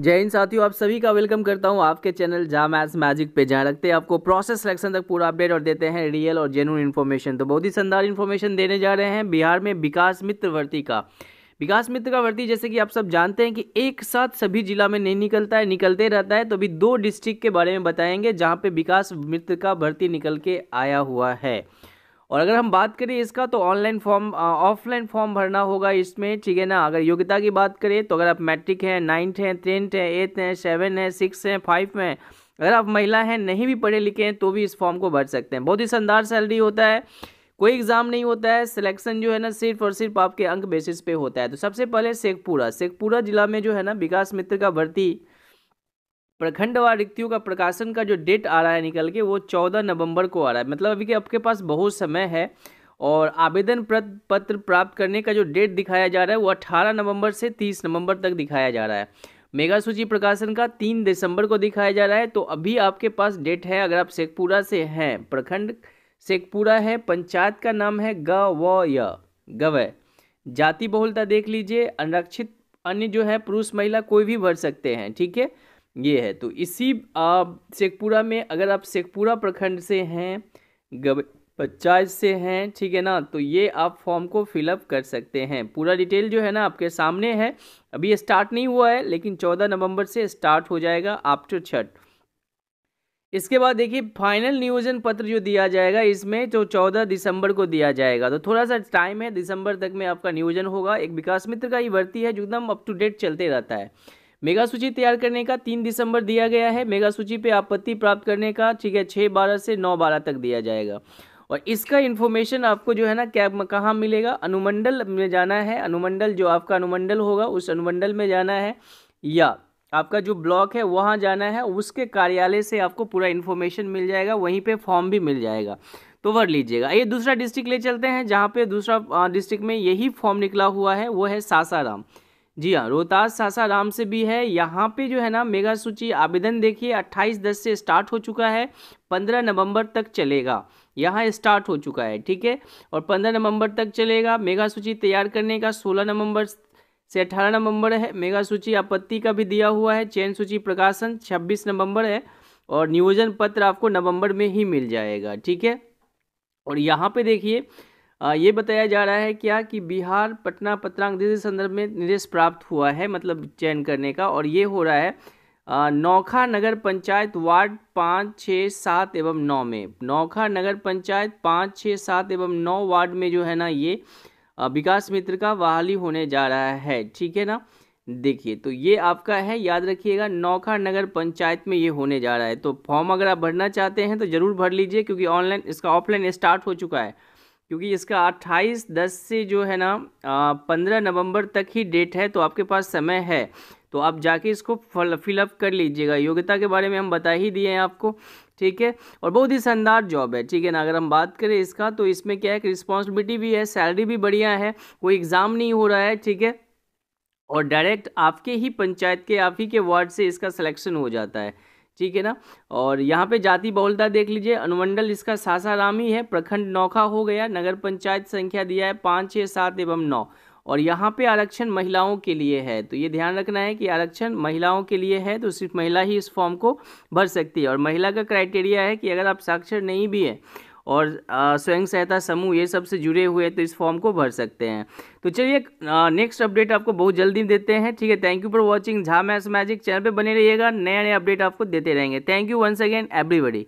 जय हिंद साथियों आप सभी का वेलकम करता हूं आपके चैनल जा मैथ्स मैजिक पे जहाँ रखते हैं आपको प्रोसेस सिलेक्शन तक पूरा अपडेट और देते हैं रियल और जेनुअन इन्फॉर्मेशन तो बहुत ही शानदार इन्फॉर्मेशन देने जा रहे हैं बिहार में विकास मित्र भर्ती का विकास मित्र का भर्ती जैसे कि आप सब जानते हैं कि एक साथ सभी जिला में नहीं निकलता है निकलते रहता है तो अभी दो डिस्ट्रिक्ट के बारे में बताएंगे जहाँ पर विकास मित्र का भर्ती निकल के आया हुआ है और अगर हम बात करें इसका तो ऑनलाइन फॉर्म ऑफलाइन फॉर्म भरना होगा इसमें ठीक है ना अगर योग्यता की बात करें तो अगर आप मैट्रिक हैं नाइन्थ हैं टेंथ हैं एट्थ हैं सेवन हैं सिक्स हैं फाइव हैं अगर आप महिला हैं नहीं भी पढ़े लिखे हैं तो भी इस फॉर्म को भर सकते हैं बहुत ही शानदार सैलरी होता है कोई एग्ज़ाम नहीं होता है सिलेक्शन जो है ना सिर्फ और सिर्फ आपके अंक बेसिस पे होता है तो सबसे पहले शेखपुरा शेखपुरा जिला में जो है ना विकास मित्र का भर्ती प्रखंडवार रिक्तियों का प्रकाशन का जो डेट आ रहा है निकल के वो चौदह नवंबर को आ रहा है मतलब अभी के आपके पास बहुत समय है और आवेदन पत्र प्राप्त करने का जो डेट दिखाया जा रहा है वो अट्ठारह नवंबर से तीस नवंबर तक दिखाया जा रहा है मेगा सूची प्रकाशन का तीन दिसंबर को दिखाया जा रहा है तो अभी आपके पास डेट है अगर आप शेखपुरा से हैं प्रखंड शेखपुरा है पंचायत का नाम है ग व य गवय जाति बहुलता देख लीजिए अनरक्षित अन्य जो है पुरुष महिला कोई भी भर सकते हैं ठीक है ये है तो इसी शेखपुरा में अगर आप शेखपुरा प्रखंड से हैं गब पंचायत से हैं ठीक है ना तो ये आप फॉर्म को फिलअप कर सकते हैं पूरा डिटेल जो है ना आपके सामने है अभी स्टार्ट नहीं हुआ है लेकिन चौदह नवंबर से स्टार्ट हो जाएगा आफ्टर छठ इसके बाद देखिए फाइनल नियोजन पत्र जो दिया जाएगा इसमें जो तो चौदह दिसंबर को दिया जाएगा तो थोड़ा सा टाइम है दिसंबर तक में आपका नियोजन होगा एक विकास मित्र का ही भर्ती है जो एकदम अप टू डेट चलते रहता है मेगा सूची तैयार करने का तीन दिसंबर दिया गया है मेगा सूची पे आपत्ति प्राप्त करने का ठीक है छः बारह से नौ बारह तक दिया जाएगा और इसका इन्फॉर्मेशन आपको जो है ना कैब कहाँ मिलेगा अनुमंडल में जाना है अनुमंडल जो आपका अनुमंडल होगा उस अनुमंडल में जाना है या आपका जो ब्लॉक है वहाँ जाना है उसके कार्यालय से आपको पूरा इन्फॉर्मेशन मिल जाएगा वहीं पर फॉर्म भी मिल जाएगा तो भर लीजिएगा ये दूसरा डिस्ट्रिक्ट ले चलते हैं जहाँ पे दूसरा डिस्ट्रिक्ट में यही फॉर्म निकला हुआ है वो है सासाराम जी हाँ रोहतास सासाराम से भी है यहाँ पे जो है ना मेगा सूची आवेदन देखिए 28 दस से स्टार्ट हो चुका है 15 नवंबर तक चलेगा यहाँ स्टार्ट हो चुका है ठीक है और 15 नवंबर तक चलेगा मेगा सूची तैयार करने का 16 नवंबर से 18 नवंबर है मेगा सूची आपत्ति का भी दिया हुआ है चयन सूची प्रकाशन छब्बीस नवम्बर है और नियोजन पत्र आपको नवम्बर में ही मिल जाएगा ठीक है और यहाँ पर देखिए ये बताया जा रहा है क्या कि बिहार पटना पत्रांक दिशा संदर्भ में निर्देश प्राप्त हुआ है मतलब चयन करने का और ये हो रहा है नौखा नगर पंचायत वार्ड पाँच छः सात एवं नौ में नौखा नगर पंचायत पाँच छः सात एवं नौ वार्ड में जो है ना ये विकास मित्र का बहाली होने जा रहा है ठीक है ना देखिए तो ये आपका है याद रखिएगा नौखा नगर पंचायत में ये होने जा रहा है तो फॉर्म अगर आप भरना चाहते हैं तो ज़रूर भर लीजिए क्योंकि ऑनलाइन इसका ऑफलाइन स्टार्ट हो चुका है क्योंकि इसका अट्ठाईस दस से जो है ना पंद्रह नवंबर तक ही डेट है तो आपके पास समय है तो आप जाके इसको फल फिलअप कर लीजिएगा योग्यता के बारे में हम बता ही दिए हैं आपको ठीक है और बहुत ही शानदार जॉब है ठीक है ना अगर हम बात करें इसका तो इसमें क्या है कि रिस्पॉन्सिबिलिटी भी है सैलरी भी बढ़िया है कोई एग्ज़ाम नहीं हो रहा है ठीक है और डायरेक्ट आपके ही पंचायत के आप ही के वार्ड से इसका सिलेक्शन हो जाता है ठीक है ना और यहाँ पे जाति बहुलता देख लीजिए अनुमंडल इसका सासाराम ही है प्रखंड नौखा हो गया नगर पंचायत संख्या दिया है पाँच छः सात एवं नौ और यहाँ पे आरक्षण महिलाओं के लिए है तो ये ध्यान रखना है कि आरक्षण महिलाओं के लिए है तो सिर्फ महिला ही इस फॉर्म को भर सकती है और महिला का क्राइटेरिया है कि अगर आप साक्षर नहीं भी हैं और स्वयं सहायता समूह ये सब से जुड़े हुए तो इस फॉर्म को भर सकते हैं तो चलिए नेक्स्ट अपडेट आपको बहुत जल्दी देते हैं ठीक है thank you for watching Jha मैस मैजिक चैनल पर बने रहिएगा नया नया अपडेट आपको देते रहेंगे thank you once again everybody